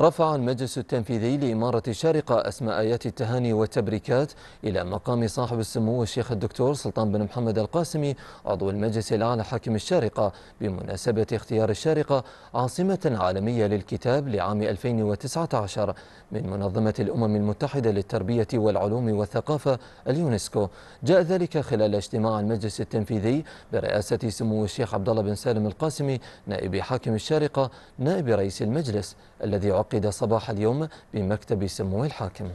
رفع المجلس التنفيذي لإمارة الشارقة أسماء آيات التهاني والتبريكات إلى مقام صاحب السمو الشيخ الدكتور سلطان بن محمد القاسمي عضو المجلس الأعلى حاكم الشارقة بمناسبة اختيار الشارقة عاصمة عالمية للكتاب لعام 2019 من منظمة الأمم المتحدة للتربية والعلوم والثقافة اليونسكو جاء ذلك خلال اجتماع المجلس التنفيذي برئاسة سمو الشيخ عبد الله بن سالم القاسمي نائب حاكم الشارقة نائب رئيس المجلس الذي عقد عقد صباح اليوم بمكتب سمو الحاكم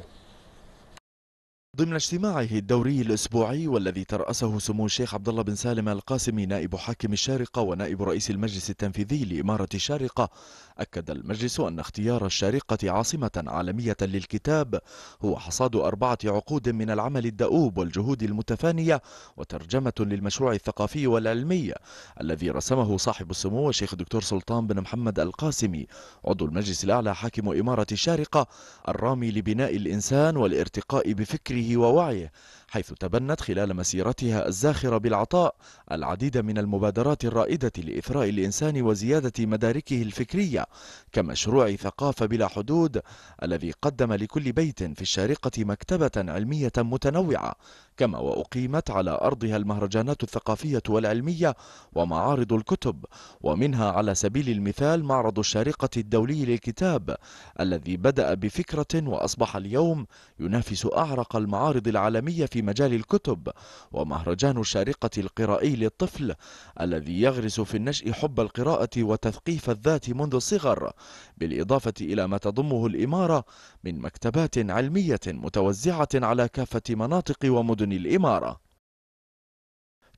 ضمن اجتماعه الدوري الاسبوعي والذي ترأسه سمو الشيخ عبد الله بن سالم القاسمي نائب حاكم الشارقه ونائب رئيس المجلس التنفيذي لاماره الشارقه، اكد المجلس ان اختيار الشارقه عاصمه عالميه للكتاب هو حصاد اربعه عقود من العمل الدؤوب والجهود المتفانيه وترجمه للمشروع الثقافي والعلمي الذي رسمه صاحب السمو الشيخ الدكتور سلطان بن محمد القاسمي عضو المجلس الاعلى حاكم اماره الشارقه الرامي لبناء الانسان والارتقاء بفكره وعمله ووعيه حيث تبنت خلال مسيرتها الزاخرة بالعطاء العديد من المبادرات الرائدة لإثراء الإنسان وزيادة مداركه الفكرية كمشروع ثقافة بلا حدود الذي قدم لكل بيت في الشارقة مكتبة علمية متنوعة كما وأقيمت على أرضها المهرجانات الثقافية والعلمية ومعارض الكتب ومنها على سبيل المثال معرض الشارقة الدولي للكتاب الذي بدأ بفكرة وأصبح اليوم ينافس أعرق المعارض المعارض العالمية في مجال الكتب ومهرجان الشارقة القرائي للطفل الذي يغرس في النشء حب القراءة وتثقيف الذات منذ الصغر بالإضافة إلى ما تضمه الإمارة من مكتبات علمية متوزعة على كافة مناطق ومدن الإمارة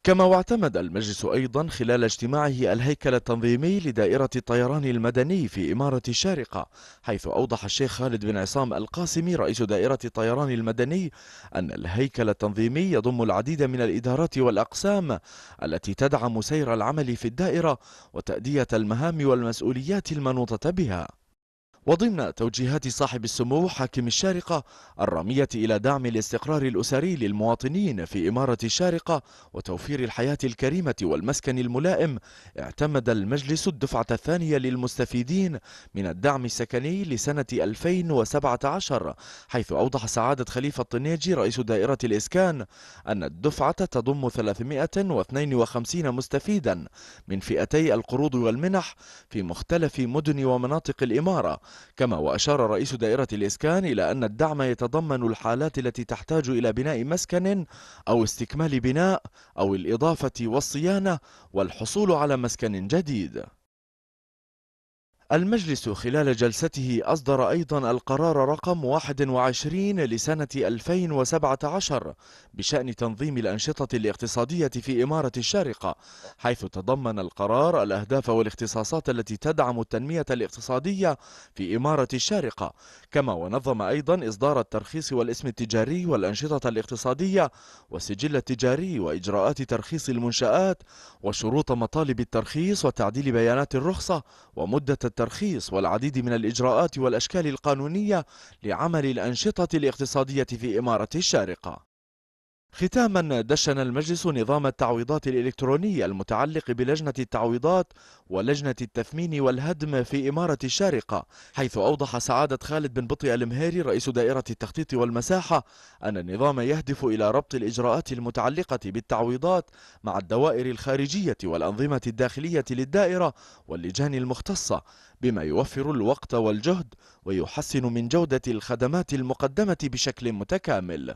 كما واعتمد المجلس أيضا خلال اجتماعه الهيكل التنظيمي لدائرة الطيران المدني في إمارة الشارقة حيث أوضح الشيخ خالد بن عصام القاسمي رئيس دائرة الطيران المدني أن الهيكل التنظيمي يضم العديد من الإدارات والأقسام التي تدعم سير العمل في الدائرة وتأدية المهام والمسؤوليات المنوطة بها وضمن توجيهات صاحب السمو حاكم الشارقة الرامية إلى دعم الاستقرار الأسري للمواطنين في إمارة الشارقة وتوفير الحياة الكريمة والمسكن الملائم اعتمد المجلس الدفعة الثانية للمستفيدين من الدعم السكني لسنة 2017 حيث أوضح سعادة خليفة الطنيجي رئيس دائرة الإسكان أن الدفعة تضم 352 مستفيدا من فئتي القروض والمنح في مختلف مدن ومناطق الإمارة كما وأشار رئيس دائرة الإسكان إلى أن الدعم يتضمن الحالات التي تحتاج إلى بناء مسكن أو استكمال بناء أو الإضافة والصيانة والحصول على مسكن جديد المجلس خلال جلسته أصدر أيضا القرار رقم 21 لسنة 2017 بشأن تنظيم الأنشطة الاقتصادية في إمارة الشارقة حيث تضمن القرار الأهداف والاختصاصات التي تدعم التنمية الاقتصادية في إمارة الشارقة كما ونظم أيضا إصدار الترخيص والاسم التجاري والأنشطة الاقتصادية والسجل التجاري وإجراءات ترخيص المنشآت وشروط مطالب الترخيص وتعديل بيانات الرخصة ومدة الترخيص والعديد من الإجراءات والأشكال القانونية لعمل الأنشطة الاقتصادية في إمارة الشارقة ختاما دشن المجلس نظام التعويضات الإلكتروني المتعلق بلجنة التعويضات ولجنة التثمين والهدم في إمارة الشارقة حيث أوضح سعادة خالد بن بطي المهيري رئيس دائرة التخطيط والمساحة أن النظام يهدف إلى ربط الإجراءات المتعلقة بالتعويضات مع الدوائر الخارجية والأنظمة الداخلية للدائرة واللجان المختصة بما يوفر الوقت والجهد ويحسن من جودة الخدمات المقدمة بشكل متكامل